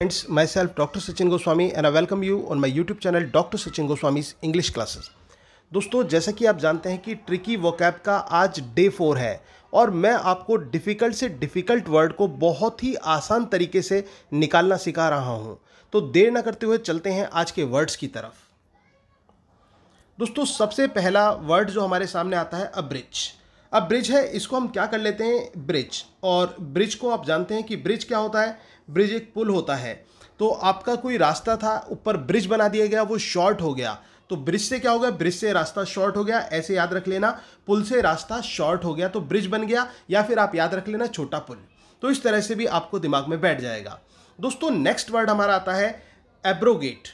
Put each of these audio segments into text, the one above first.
friends myself doctor Sachin Goswami and I welcome you on my YouTube channel doctor Sachin Goswami's English classes दोस्तों जैसा कि आप जानते हैं कि ट्रिकी वोकैब का आज डे फोर है और मैं आपको डिफ़िकल्ट से डिफ़िकल्ट वर्ड को बहुत ही आसान तरीके से निकालना सिखा रहा हूँ तो देर ना करते हुए चलते हैं आज के वर्ड्स की तरफ दोस्तों सबसे पहला वर्ड जो हमारे सामने आता है अब्रिज अब ब्रिज है इसको हम क्या कर लेते हैं ब्रिज और ब्रिज को आप जानते हैं कि ब्रिज क्या होता है ब्रिज एक पुल होता है तो आपका कोई रास्ता था ऊपर ब्रिज बना दिया गया वो शॉर्ट हो गया तो ब्रिज से क्या हो गया ब्रिज से रास्ता शॉर्ट हो गया ऐसे याद रख लेना पुल से रास्ता शॉर्ट हो गया तो ब्रिज बन गया या फिर आप याद रख लेना छोटा पुल तो इस तरह से भी आपको दिमाग में बैठ जाएगा दोस्तों नेक्स्ट वर्ड हमारा आता है एब्रोगेट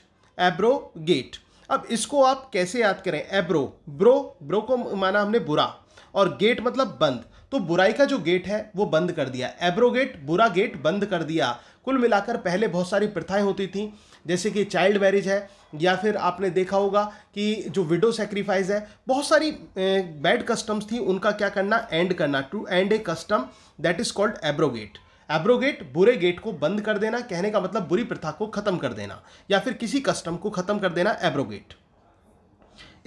एब्रोगेट अब इसको आप कैसे याद करें एब्रो ब्रो ब्रो को माना हमने बुरा और गेट मतलब बंद तो बुराई का जो गेट है वो बंद कर दिया एब्रोगेट बुरा गेट बंद कर दिया कुल मिलाकर पहले बहुत सारी प्रथाएं होती थी जैसे कि चाइल्ड मैरिज है या फिर आपने देखा होगा कि जो विडो सेक्रीफाइस है बहुत सारी बैड कस्टम्स थी उनका क्या करना एंड करना to end a custom that is called abrogate abrogate बुरे गेट को बंद कर देना कहने का मतलब बुरी प्रथा को ख़त्म कर देना या फिर किसी कस्टम को ख़त्म कर देना एब्रोगेट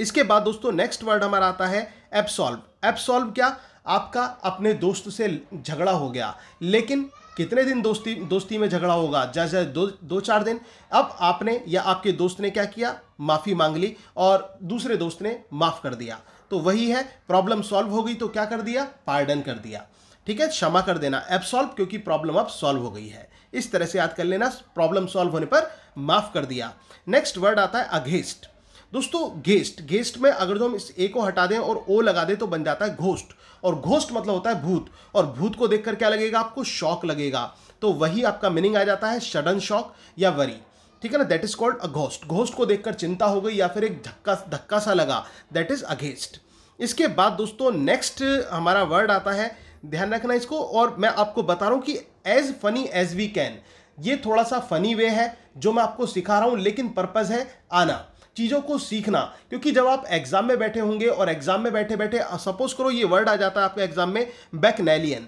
इसके बाद दोस्तों नेक्स्ट वर्ड हमारा आता है एप्सॉल्व एप्सॉल्व क्या आपका अपने दोस्त से झगड़ा हो गया लेकिन कितने दिन दोस्ती दोस्ती में झगड़ा होगा जैसे दो दो चार दिन अब आपने या आपके दोस्त ने क्या किया माफ़ी मांग ली और दूसरे दोस्त ने माफ़ कर दिया तो वही है प्रॉब्लम सॉल्व हो गई तो क्या कर दिया पार्डन कर दिया ठीक है क्षमा कर देना सॉल्व क्योंकि प्रॉब्लम अब सॉल्व हो गई है इस तरह से याद कर लेना प्रॉब्लम सॉल्व होने पर माफ़ कर दिया नेक्स्ट वर्ड आता है अगेंस्ट दोस्तों गेस्ट गेस्ट में अगर जो तो हम इस ए को हटा दें और ओ लगा दें तो बन जाता है घोस्ट और घोस्ट मतलब होता है भूत और भूत को देखकर क्या लगेगा आपको शॉक लगेगा तो वही आपका मीनिंग आ जाता है सडन शॉक या वरी ठीक है ना that is called a ghost ghost को देखकर चिंता हो गई या फिर एक धक्का धक्का सा लगा दैट इज अगेस्ट इसके बाद दोस्तों नेक्स्ट हमारा वर्ड आता है ध्यान रखना इसको और मैं आपको बता रहा हूँ कि as funny as we can ये थोड़ा सा फनी वे है जो मैं आपको सिखा रहा हूँ लेकिन पर्पज़ है आना चीज़ों को सीखना क्योंकि जब आप एग्जाम में बैठे होंगे और एग्जाम में बैठे बैठे सपोज करो ये वर्ड आ जाता है आपके एग्जाम में bacchanalian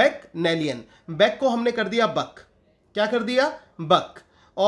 bacchanalian back को हमने कर दिया बक क्या कर दिया बक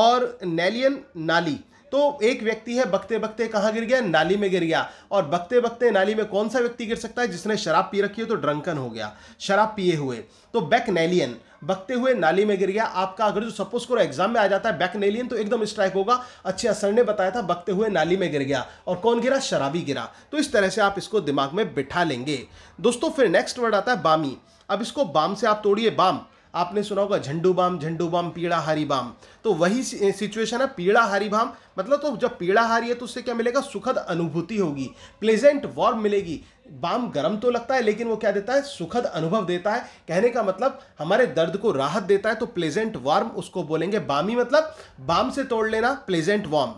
और नैलियन नाली तो एक व्यक्ति है बकते बकते कहाँ गिर गया नाली में गिर गया और बकते बकते नाली में कौन सा व्यक्ति गिर सकता है जिसने शराब पी रखी हो तो ड्रंकन हो गया शराब पिए हुए तो बैकनेलियन बकते हुए नाली में गिर गया आपका अगर जो सपोज करो एग्जाम में आ जाता है बैकनेलियन तो एकदम स्ट्राइक होगा अच्छे असर ने बताया था बकते हुए नाली में गिर गया और कौन गिरा शराबी गिरा तो इस तरह से आप इसको दिमाग में बिठा लेंगे दोस्तों फिर नेक्स्ट वर्ड आता है बामी अब इसको बाम से आप तोड़िए बाम आपने सुना होगा झंडू बाम झंडू बाम पीड़ा हारी बाम तो वही सिचुएशन है पीड़ा हारी बाम मतलब तो जब पीड़ा हारी है तो उससे क्या मिलेगा सुखद अनुभूति होगी प्लेजेंट वार्म मिलेगी बाम गर्म तो लगता है लेकिन वो क्या देता है सुखद अनुभव देता है कहने का मतलब हमारे दर्द को राहत देता है तो प्लेजेंट वार्म उसको बोलेंगे बामी मतलब बाम से तोड़ लेना प्लेजेंट वार्म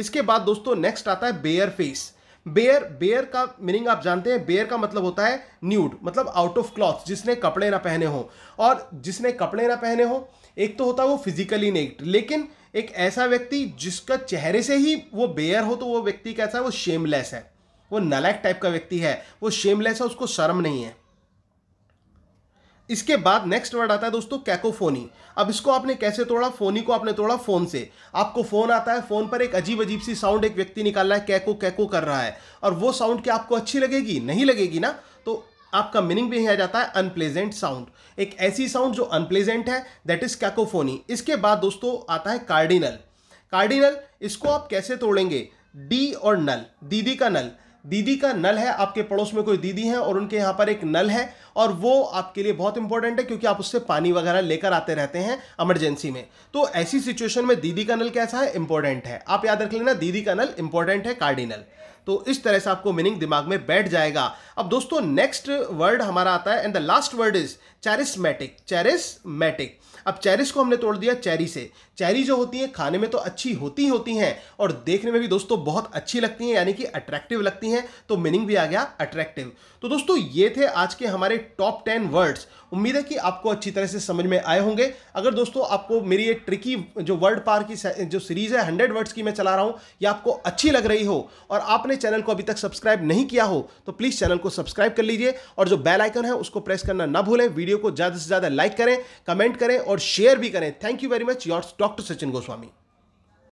इसके बाद दोस्तों नेक्स्ट आता है बेयर फेस बेयर बेयर का मीनिंग आप जानते हैं बेयर का मतलब होता है न्यूड मतलब आउट ऑफ क्लॉथ जिसने कपड़े ना पहने हो और जिसने कपड़े ना पहने हो एक तो होता है वो फिजिकली नेक्ट लेकिन एक ऐसा व्यक्ति जिसका चेहरे से ही वो बेयर हो तो वो व्यक्ति कैसा है वो शेमलेस है वो नलैक टाइप का व्यक्ति है वो शेमलेस है उसको शर्म नहीं है इसके बाद नेक्स्ट वर्ड आता है दोस्तों कैकोफोनी अब इसको आपने कैसे तोड़ा फोनी को आपने तोड़ा फोन से आपको फोन आता है फोन पर एक अजीब अजीब सी साउंड एक व्यक्ति निकाल रहा है कैको कैको कर रहा है और वो साउंड क्या आपको अच्छी लगेगी नहीं लगेगी ना तो आपका मीनिंग भी आ जाता है अनप्लेजेंट साउंड एक ऐसी साउंड जो अनप्लेजेंट है दैट इज कैकोफोनी इसके बाद दोस्तों आता है कार्डिनल कार्डिनल इसको आप कैसे तोड़ेंगे डी और नल दीदी का नल दीदी का नल है आपके पड़ोस में कोई दीदी है और उनके यहाँ पर एक नल है और वो आपके लिए बहुत इंपॉर्टेंट है क्योंकि आप उससे पानी वगैरह लेकर आते रहते हैं एमरजेंसी में तो ऐसी सिचुएशन में दीदी का नल कैसा है इंपॉर्टेंट है आप याद रख लेना दीदी का नल इंपॉर्टेंट है कार्डिनल तो इस तरह से आपको मीनिंग दिमाग में बैठ जाएगा अब दोस्तों नेक्स्ट वर्ड हमारा आता है and the last word is charismatic charismatic अब चैरिस को हमने तोड़ दिया चेरी से चेरी जो होती है खाने में तो अच्छी होती होती हैं और देखने में भी दोस्तों बहुत अच्छी लगती हैं यानी कि अट्रैक्टिव लगती हैं तो मीनिंग भी आ गया अट्रैक्टिव तो दोस्तों ये थे आज के हमारे टॉप टेन वर्ड्स उम्मीद है कि आपको अच्छी तरह से समझ में आए होंगे अगर दोस्तों आपको मेरी ये ट्रिकी जो वर्ड पार की जो सीरीज़ है हंड्रेड वर्ड्स की मैं चला रहा हूँ ये आपको अच्छी लग रही हो और आपने चैनल को अभी तक सब्सक्राइब नहीं किया हो तो प्लीज़ चैनल को सब्सक्राइब कर लीजिए और जो बेल आइकन है उसको प्रेस करना ना भूलें वीडियो को ज़्यादा से ज़्यादा लाइक करें कमेंट करें और शेयर भी करें thank you very much yours doctor Sachin Goswami